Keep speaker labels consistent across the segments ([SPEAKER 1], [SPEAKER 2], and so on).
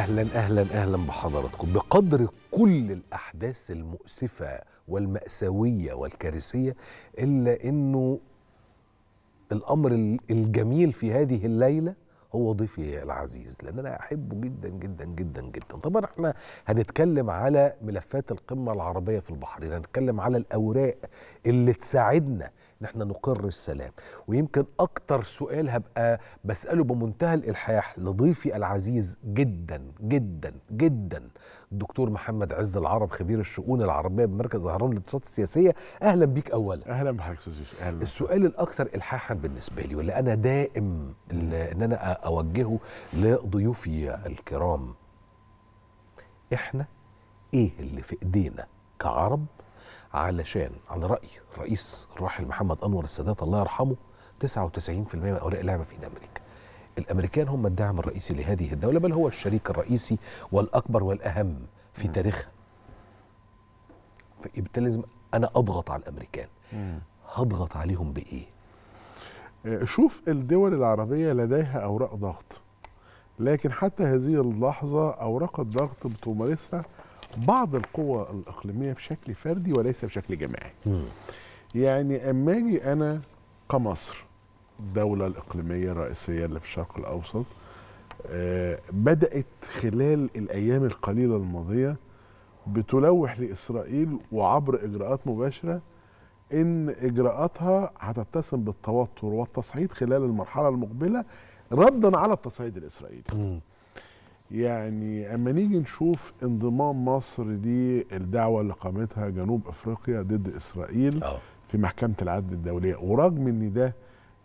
[SPEAKER 1] اهلا اهلا اهلا بحضراتكم بقدر كل الاحداث المؤسفه والماساويه والكارثيه الا انه الامر الجميل في هذه الليله هو ضيفي العزيز لان انا احبه جدا جدا جدا جدا طبعا احنا هنتكلم على ملفات القمه العربيه في البحرين هنتكلم على الاوراق اللي تساعدنا ان احنا نقر السلام ويمكن اكتر سؤال هبقى بساله بمنتهى الالحاح لضيفي العزيز جدا جدا جدا الدكتور محمد عز العرب خبير الشؤون العربيه بمركز اهرام للدراسات السياسيه اهلا بيك اولا اهلا بحضرتك استاذ اهلا السؤال الاكثر الحاحا بالنسبه لي واللي انا دائم ان انا اوجهه لضيوفي الكرام احنا ايه اللي في ايدينا كعرب علشان على رأي الرئيس الراحل محمد أنور السادات الله يرحمه 99% من أوراق اللعبة في إيد أمريكا الأمريكان هم الدعم الرئيسي لهذه الدولة بل هو الشريك الرئيسي والأكبر والأهم في تاريخها فبالتالي لازم أنا أضغط على الأمريكان هضغط عليهم بإيه؟ آه، شوف الدول العربية لديها أوراق
[SPEAKER 2] ضغط لكن حتى هذه اللحظة أوراق الضغط بتمارسها بعض القوى الاقليميه بشكل فردي وليس بشكل جماعي مم. يعني اما اجي انا كمصر الدوله الاقليميه الرئيسيه اللي في الشرق الاوسط آه بدات خلال الايام القليله الماضيه بتلوح لاسرائيل وعبر اجراءات مباشره ان اجراءاتها هتتسم بالتوتر والتصعيد خلال المرحله المقبله ردا على التصعيد الاسرائيلي. يعني اما نيجي نشوف انضمام مصر للدعوه اللي قامتها جنوب افريقيا ضد اسرائيل أوه. في محكمه العدل الدوليه ورغم ان ده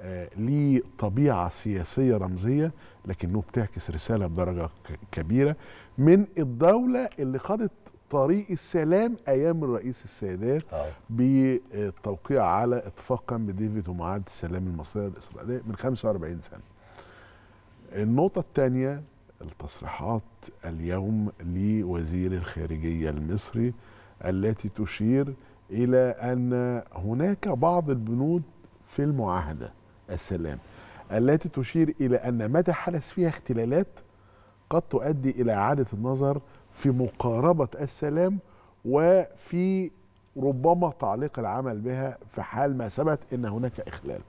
[SPEAKER 2] آه ليه طبيعه سياسيه رمزيه لكنه بتعكس رساله بدرجه كبيره من الدوله اللي خدت طريق السلام ايام الرئيس السادات أوه. بالتوقيع على اتفاق كامب ديفيد ومعاهده السلام المصريه الاسرائيليه من 45 سنه. النقطه الثانيه التصريحات اليوم لوزير الخارجيه المصري التي تشير الى ان هناك بعض البنود في المعاهده السلام التي تشير الى ان متى حدث فيها اختلالات قد تؤدي الى اعاده النظر في مقاربه السلام وفي ربما تعليق العمل بها في حال ما ثبت ان هناك اخلال.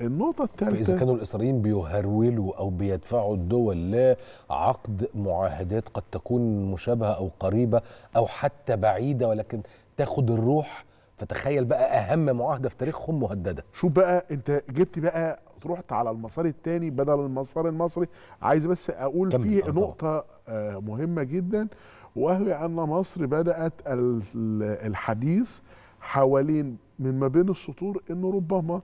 [SPEAKER 2] النقطة الثالثة فإذا كانوا
[SPEAKER 1] الإسرائيليين بيهرولوا أو بيدفعوا الدول لعقد معاهدات قد تكون مشابهة أو قريبة أو حتى بعيدة ولكن تاخد الروح فتخيل بقى أهم معاهدة في تاريخهم مهددة شو بقى أنت
[SPEAKER 2] جبت بقى
[SPEAKER 1] رحت على المسار الثاني بدل
[SPEAKER 2] المسار المصري عايز بس أقول في نقطة آه، مهمة جدا وهي أن مصر بدأت الحديث حوالين من ما بين السطور أن ربما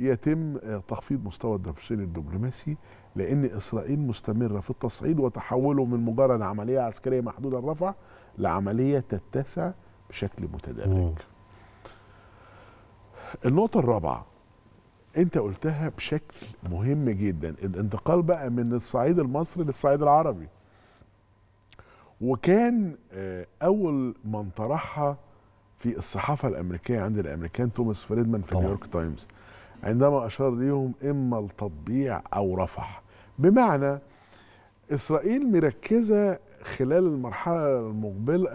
[SPEAKER 2] يتم تخفيض مستوى الدبلوماسي الدبلوماسي لأن إسرائيل مستمرة في التصعيد وتحوله من مجرد عملية عسكرية محدودة الرفع لعملية تتسع بشكل متدرج النقطة الرابعة انت قلتها بشكل مهم جدا الانتقال بقى من الصعيد المصري للصعيد العربي وكان آه، اول من طرحها في الصحافه الامريكيه عند الامريكان توماس فريدمان في نيويورك تايمز عندما أشار ليهم إما التطبيع أو رفح بمعنى إسرائيل مركزة خلال المرحلة المقبلة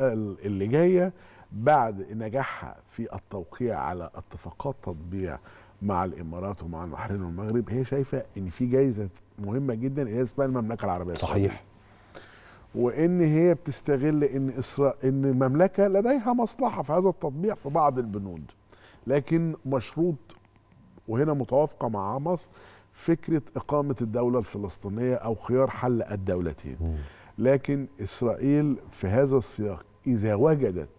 [SPEAKER 2] اللي جاية بعد نجاحها في التوقيع على اتفاقات تطبيع مع الامارات ومع البحرين والمغرب هي شايفه ان في جايزه مهمه جدا هي اسمها المملكه العربيه صحيح وان هي بتستغل ان اسرا ان المملكه لديها مصلحه في هذا التطبيع في بعض البنود لكن مشروط وهنا متوافقه مع مصر فكره اقامه الدوله الفلسطينيه او خيار حل الدولتين لكن اسرائيل في هذا السياق اذا وجدت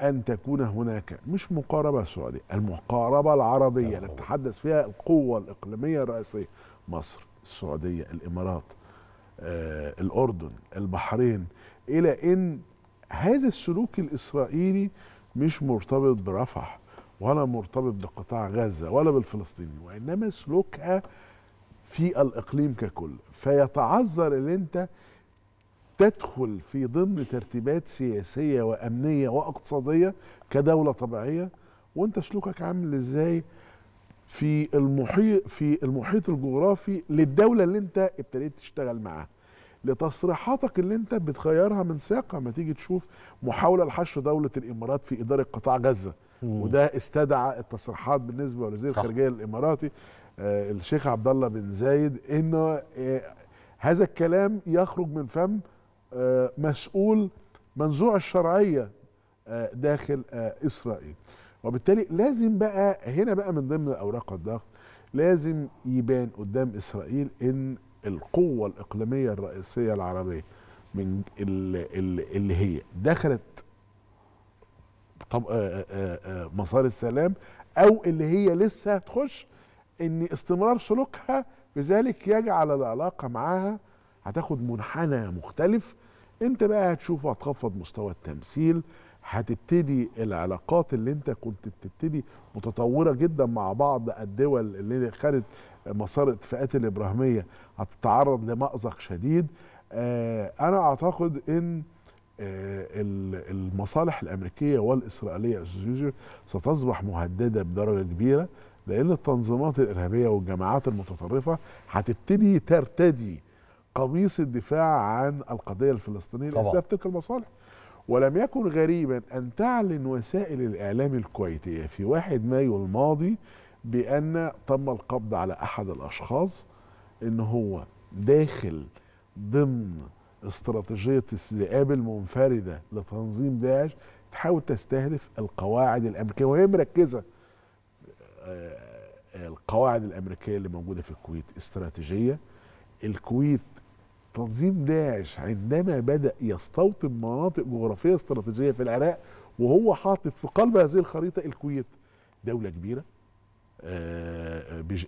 [SPEAKER 2] ان تكون هناك مش مقاربه سعوديه المقاربه العربيه اللي تتحدث فيها القوه الاقليميه الرئيسيه مصر السعوديه الامارات آه، الاردن البحرين الى ان هذا السلوك الاسرائيلي مش مرتبط برفح ولا مرتبط بقطاع غزة ولا بالفلسطيني وإنما سلوكها في الإقليم ككل فيتعذر أن أنت تدخل في ضمن ترتيبات سياسية وأمنية واقتصادية كدولة طبيعية وأنت سلوكك عامل إزاي في المحيط في المحيط الجغرافي للدولة اللي أنت ابتديت تشتغل معاها لتصريحاتك اللي انت بتغيرها من ساقها ما تيجي تشوف محاوله لحشر دوله الامارات في اداره قطاع غزه وده استدعى التصريحات بالنسبه لوزير الخارجيه الاماراتي آه الشيخ عبد الله بن زايد انه آه هذا الكلام يخرج من فم آه مسؤول منزوع الشرعيه آه، داخل آه، اسرائيل وبالتالي لازم بقى هنا بقى من ضمن اوراق الضغط لازم يبان قدام اسرائيل ان القوة الإقليمية الرئيسية العربية من اللي هي دخلت طب آه، آه، آه، مسار السلام أو اللي هي لسه هتخش إن استمرار سلوكها بذلك يجعل العلاقة معاها هتاخد منحنى مختلف انت بقى هتشوف هتخفض مستوى التمثيل هتبتدي العلاقات اللي انت كنت بتبتدي متطوره جدا مع بعض الدول اللي خدت مسار اتفاقات الابراهيميه هتتعرض لمازق شديد آه، انا اعتقد ان آه، المصالح الامريكيه والاسرائيليه ستصبح مهدده بدرجه كبيره لان التنظيمات الارهابيه والجماعات المتطرفه هتبتدي ترتدي قميص الدفاع عن القضيه الفلسطينيه لاسباب تلك المصالح ولم يكن غريبا ان تعلن وسائل الاعلام الكويتيه في 1 مايو الماضي بأن تم القبض على أحد الأشخاص إن هو داخل ضمن استراتيجية الذئاب المنفردة لتنظيم داعش تحاول تستهدف القواعد الأمريكية وهي مركزة آه، آه، القواعد الأمريكية اللي موجودة في الكويت استراتيجية الكويت تنظيم داعش عندما بدأ يستوطن مناطق جغرافية استراتيجية في العراق وهو حاطط في قلب هذه الخريطة الكويت دولة كبيرة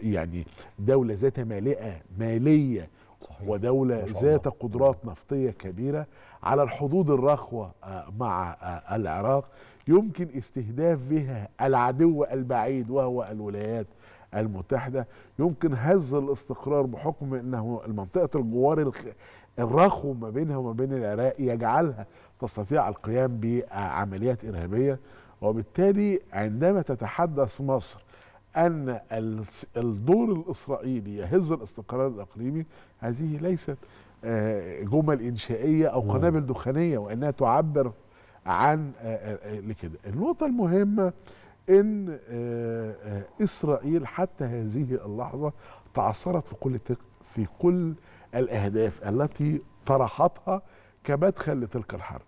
[SPEAKER 2] يعني دولة ذات مالئة مالية صحيح. ودولة ذات قدرات نفطية كبيرة على الحدود الرخوة آه، مع آه، العراق يمكن استهداف بها العدو البعيد وهو الولايات المتحدة يمكن هز الاستقرار بحكم أنه منطقة الجوار الرخو ما بينها وما بين العراق يجعلها تستطيع القيام بعمليات إرهابية وبالتالي عندما تتحدث مصر أن الدور الإسرائيلي يهز الاستقرار الإقليمي هذه ليست آه، جمل إنشائية أو نعم. قنابل دخانية وإنها تعبر عن آه، آه، لكده النقطة المهمة ان اسرائيل حتى هذه اللحظه تعثرت في كل في كل الاهداف التي طرحتها كمدخل لتلك الحرب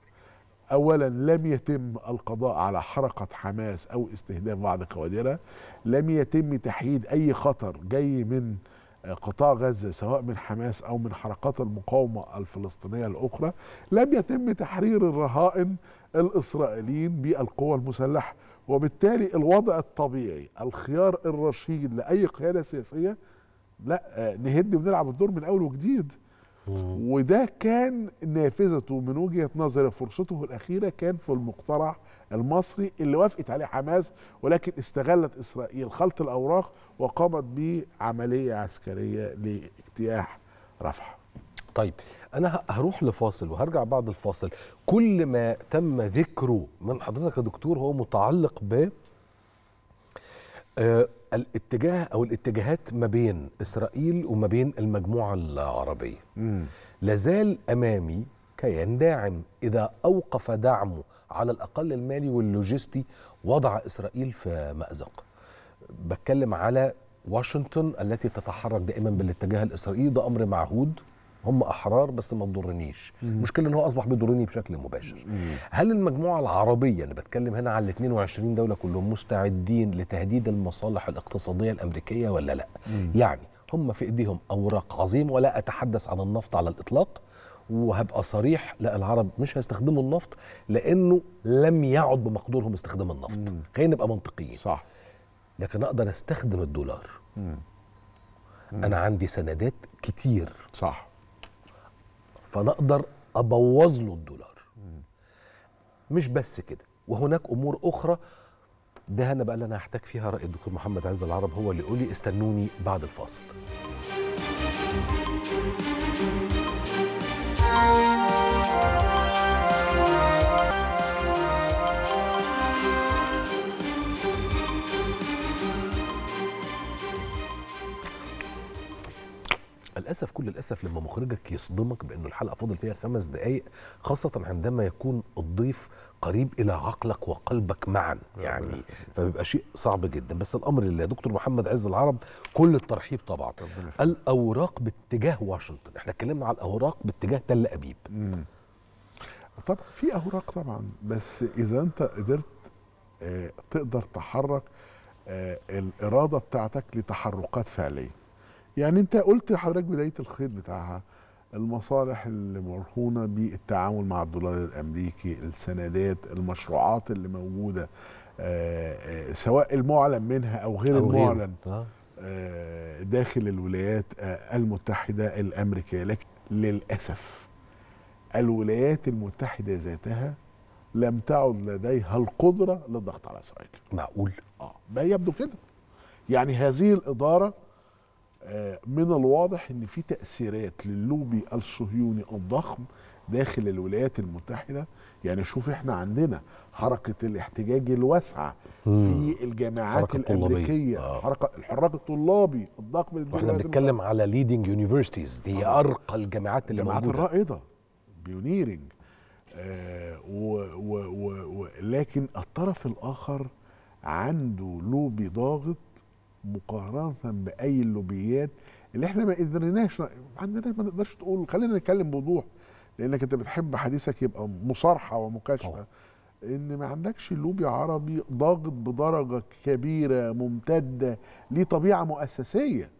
[SPEAKER 2] اولا لم يتم القضاء على حركه حماس او استهداف بعض كوادرها لم يتم تحييد اي خطر جاي من آه، قطاع غزه سواء من حماس او من حركات المقاومه الفلسطينيه الاخرى لم يتم تحرير الرهائن الاسرائيليين بالقوى المسلحه وبالتالي الوضع الطبيعي الخيار الرشيد لاي قياده سياسيه لا آه، نهد ونلعب الدور من اول وجديد وده كان نافذته من وجهه نظري فرصته الاخيره كان في المقترح المصري اللي وافقت عليه حماس ولكن استغلت اسرائيل
[SPEAKER 1] خلط الاوراق وقامت بعمليه عسكريه لاجتياح رفح. طيب انا هروح لفاصل وهرجع بعد الفاصل كل ما تم ذكره من حضرتك يا دكتور هو متعلق ب آه، الاتجاه او الاتجاهات ما بين اسرائيل وما بين المجموعه العربيه لازال امامي كيان داعم اذا اوقف دعمه على الاقل المالي واللوجستي وضع اسرائيل في مازق بتكلم على واشنطن التي تتحرك دائما بالاتجاه الاسرائيلي ده امر معهود هم احرار بس ما تضرنيش المشكله ان هو اصبح بيضرني بشكل مباشر مم. هل المجموعه العربيه انا بتكلم هنا على 22 دوله كلهم مستعدين لتهديد المصالح الاقتصاديه الامريكيه ولا لا مم. يعني هم في ايديهم اوراق عظيمه ولا اتحدث عن النفط على الاطلاق وهبقى صريح لا العرب مش هيستخدموا النفط لانه لم يعد بمقدورهم استخدام النفط خلينا نبقى منطقيين صح لكن اقدر استخدم الدولار مم. مم. انا عندي سندات كتير صح فانا اقدر ابوظ له الدولار مش بس كده وهناك امور اخرى ده انا بقى اللي انا هحتاج فيها راي الدكتور محمد عز العرب هو اللي يقول لي استنوني بعد الفاصل للاسف لما مخرجك يصدمك بانه الحلقه فاضل فيها خمس دقائق خاصه عندما يكون الضيف قريب الى عقلك وقلبك معا يعني فبيبقى شيء صعب جدا بس الامر لله دكتور محمد عز العرب كل الترحيب طبعا الاوراق باتجاه واشنطن احنا اتكلمنا على الاوراق باتجاه تل ابيب طبعا في اوراق
[SPEAKER 2] طبعا بس اذا انت قدرت آه، تقدر تحرك آه، الاراده بتاعتك لتحركات فعليه يعني انت قلت حضرتك بدايه الخيط بتاعها المصالح المرهونه بالتعامل مع الدولار الامريكي السندات المشروعات اللي موجوده آآ آه، آآ آه، سواء المعلن منها او غير أو المعلن آه. داخل الولايات المتحده الامريكيه لكن للاسف الولايات المتحده ذاتها لم تعد لديها القدره للضغط على اسرائيل معقول اه ما يبدو كده يعني هذه الاداره آه، من الواضح ان في تاثيرات للوبي الصهيوني الضخم داخل الولايات المتحده يعني شوف احنا عندنا حركه الاحتجاج الواسعه في الجامعات الامريكيه آه. حركه الحراك الطلابي الضخم
[SPEAKER 1] واحنا بنتكلم على ليدنج يونيفرسيتيز دي آه. ارقى الجامعات اللي الجامعات موجوده الرائده بيونيرنج آه
[SPEAKER 2] ولكن الطرف الاخر عنده لوبي ضاغط مقارنه باي اللوبيات اللي احنا ما قدرناش ما ما نقدرش تقول خلينا نتكلم بوضوح لانك انت بتحب حديثك يبقى مصارحه ومكاشفه أوه. ان ما عندكش لوبي عربي ضاغط بدرجه كبيره ممتده ليه طبيعه مؤسسيه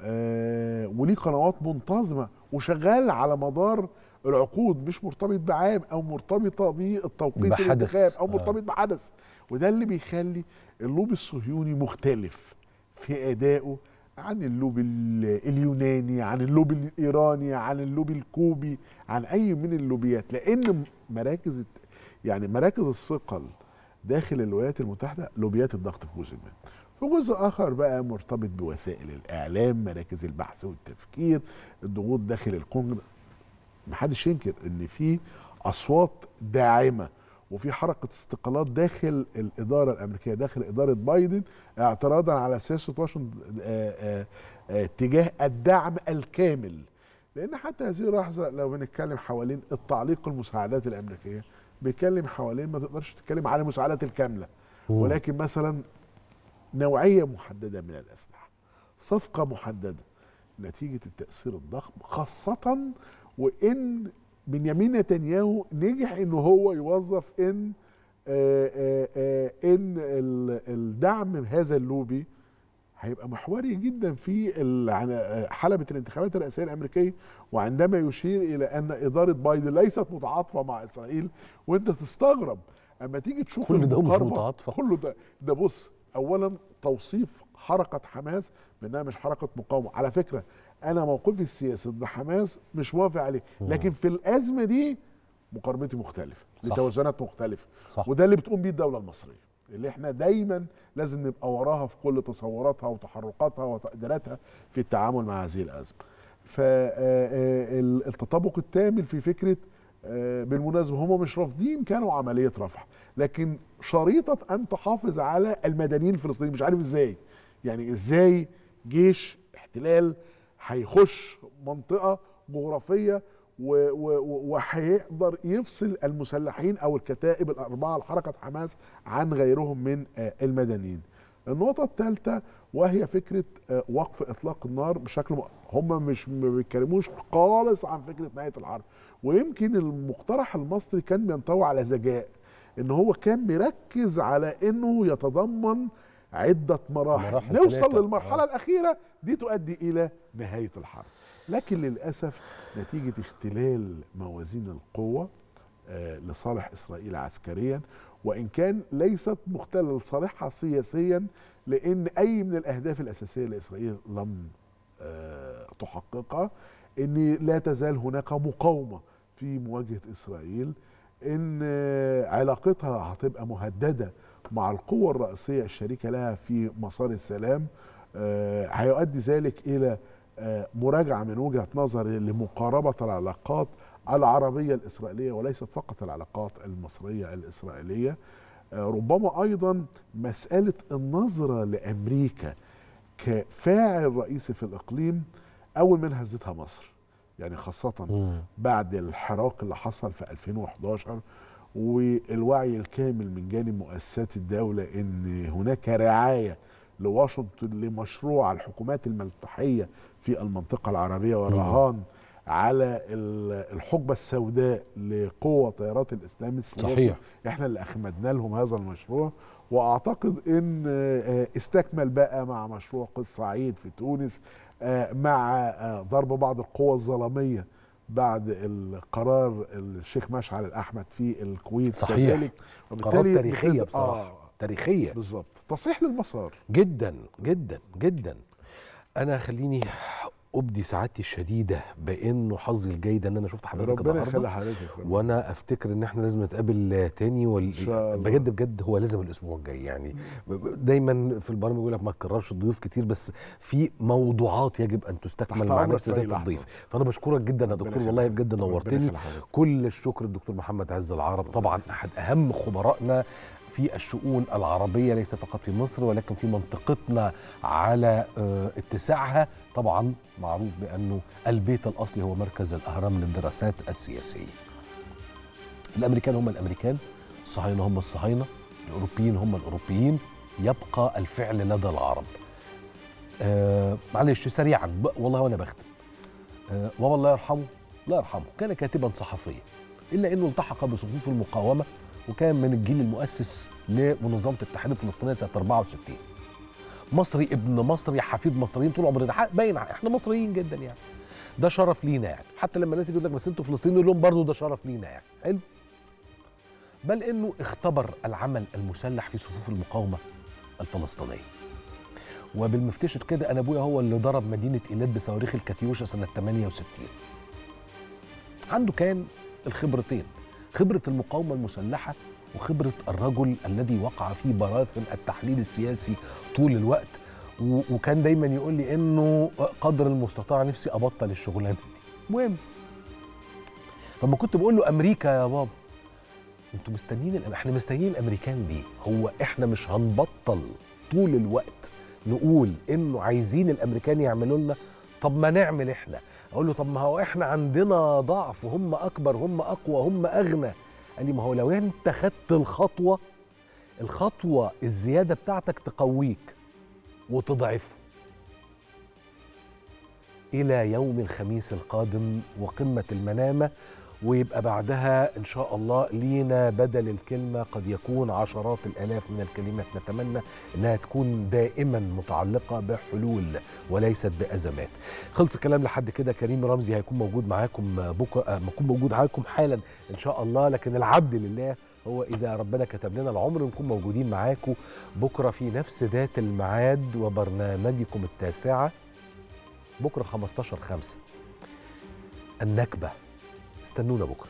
[SPEAKER 2] آه وليه قنوات منتظمه وشغال على مدار العقود مش مرتبط بعام او مرتبطه بالتوقيت الانتخاب او آه. مرتبط آه. بحدث وده اللي بيخلي اللوبي الصهيوني مختلف في ادائه عن اللوبي اليوناني عن اللوبي الايراني عن اللوبي الكوبي عن اي من اللوبيات لان مراكز يعني مراكز الثقل داخل الولايات المتحده لوبيات الضغط في جزء منه في جزء اخر بقى مرتبط بوسائل الاعلام مراكز البحث والتفكير الضغوط داخل الكونجرس محدش ينكر ان في اصوات داعمه وفي حركه استقالات داخل الاداره الامريكيه داخل اداره بايدن اعتراضا على سياسه واشنطن اتجاه آه، آه، آه، الدعم الكامل لان حتى هذه اللحظه لو بنتكلم حوالين التعليق المساعدات الامريكيه بيتكلم حوالين ما تقدرش تتكلم على المساعدات الكامله ولكن مثلا نوعيه محدده من الاسلحه صفقه محدده نتيجه التاثير الضخم خاصه وان بنيامين نتنياهو نجح ان هو يوظف ان آآ آه، آآ آه، آه، ان الدعم هذا اللوبي هيبقى محوري جدا في حلبة الانتخابات الرئاسية الأمريكية وعندما يشير إلى أن إدارة بايدن ليست متعاطفة مع إسرائيل وأنت تستغرب أما تيجي تشوف كل ده مش متعاطفة كله ده ده بص أولا توصيف حركه حماس بانها مش حركه مقاومه على فكره انا موقفي السياسي ضد حماس مش موافق عليه لكن في الازمه دي مقاربتي مختلفه لتوازنات مختلفه صح. وده اللي بتقوم بيه الدوله المصريه اللي احنا دايما لازم نبقى وراها في كل تصوراتها وتحركاتها وتقديراتها في التعامل مع هذه الازمه فالتطابق آه، آه، التامل في فكره آه، بالمناسبه هم مش رافضين كانوا عمليه رفح لكن شريطه ان تحافظ على المدنيين الفلسطينيين مش عارف ازاي يعني ازاي جيش احتلال هيخش منطقه جغرافيه وهيقدر يفصل المسلحين او الكتائب الاربعه لحركه حماس عن غيرهم من آه، المدنيين. النقطه الثالثه وهي فكره آه، وقف اطلاق النار بشكل م... هم مش ما بيتكلموش خالص عن فكره نهايه الحرب ويمكن المقترح المصري كان بينطوي على ذكاء ان هو كان مركز على انه يتضمن عدة مراحل نوصل ثلاثة. للمرحلة آه. الأخيرة دي تؤدي إلى نهاية الحرب لكن للأسف نتيجة اختلال موازين القوة آه، لصالح إسرائيل عسكريا وإن كان ليست مختلة لصالحها سياسيا لأن أي من الأهداف الأساسية لإسرائيل لم آه، تحققها أن لا تزال هناك مقاومة في مواجهة إسرائيل أن آه، علاقتها هتبقى مهددة مع القوة الرئيسية الشريكة لها في مسار السلام آه، هيؤدي ذلك إلى آه، مراجعة من وجهة نظري لمقاربة العلاقات العربية الإسرائيلية وليست فقط العلاقات المصرية الإسرائيلية آه، ربما أيضا مسألة النظرة لأمريكا كفاعل رئيسي في الإقليم أول من هزتها مصر يعني خاصة بعد الحراك اللي حصل في 2011 والوعي الكامل من جانب مؤسسات الدولة أن هناك رعاية لواشنطن لمشروع الحكومات الملتحية في المنطقة العربية والرهان على الحقبة السوداء لقوة تيارات الإسلام السياسي صحيح. احنا اللي أخمدنا لهم هذا المشروع وأعتقد أن آه، استكمل بقى مع مشروع قصة عيد في تونس آه، مع آه، ضرب بعض القوى الظلمية بعد القرار الشيخ مشعل الاحمد في الكويت صحيح قرار قرارات تاريخيه آه. بصراحه آه
[SPEAKER 1] تاريخيه بالظبط تصحيح للمسار جدا جدا جدا انا خليني ابدي سعادتي الشديده بانه حظي الجيد ان انا شفت حضرتك ربنا يخلي حضرتك وانا افتكر ان احنا لازم نتقابل تاني وال... بجد بجد هو لازم الاسبوع الجاي يعني دايما في البرامج يقول لك ما تكررش الضيوف كتير بس في موضوعات يجب ان تستكمل مع نفس الضيف فانا بشكرك جدا يا دكتور والله بجد نورتني كل الشكر الدكتور محمد عز العرب طبعا احد اهم خبرائنا في الشؤون العربيه ليس فقط في مصر ولكن في منطقتنا على آه، اتساعها طبعا معروف بانه البيت الاصلي هو مركز الاهرام للدراسات السياسيه الامريكان هم الامريكان الصهاينه هم الصهاينه الاوروبيين هم الاوروبيين يبقى الفعل لدى العرب آه معلش سريعا والله وانا بختم آه وابا الله يرحمه لا يرحمه كان كاتبا صحفيا الا انه التحق بصفوف المقاومه وكان من الجيل المؤسس لمنظمه التحرير الفلسطينيه سنه 64 مصري ابن مصري حفيد مصريين طول عمرنا باين احنا مصريين جدا يعني ده شرف لينا يعني حتى لما الناس يقول لك بس انتوا فلسطينيين لهم برضه ده شرف لينا يعني حلو بل انه اختبر العمل المسلح في صفوف المقاومه الفلسطينيه وبالمفتشر كده انا ابويا هو اللي ضرب مدينه ايلات بصواريخ الكاتيوشا سنه 68 عنده كان الخبرتين خبرة المقاومة المسلحة وخبرة الرجل الذي وقع في براثن التحليل السياسي طول الوقت وكان دايما يقول لي انه قدر المستطاع نفسي ابطل الشغلانه دي مهم فما كنت بقول له امريكا يا بابا انتوا مستنيين احنا مستنيين الامريكان ليه هو احنا مش هنبطل طول الوقت نقول انه عايزين الامريكان يعملوا لنا طب ما نعمل احنا اقول له طب ما هو احنا عندنا ضعف هم اكبر هم اقوى هم اغنى قال لي ما هو لو انت خدت الخطوه الخطوه الزياده بتاعتك تقويك وتضعفه الى يوم الخميس القادم وقمه المنامه ويبقى بعدها إن شاء الله لينا بدل الكلمة قد يكون عشرات الآلاف من الكلمات نتمنى أنها تكون دائما متعلقة بحلول وليست بأزمات خلص الكلام لحد كده كريم رمزي هيكون موجود معاكم بكرة آه، هيكون موجود معاكم حالا إن شاء الله لكن العبد لله هو إذا ربنا كتب لنا العمر نكون موجودين معاكم بكرة في نفس ذات الميعاد وبرنامجكم التاسعة بكرة 15 خمسة النكبة استنونا بكره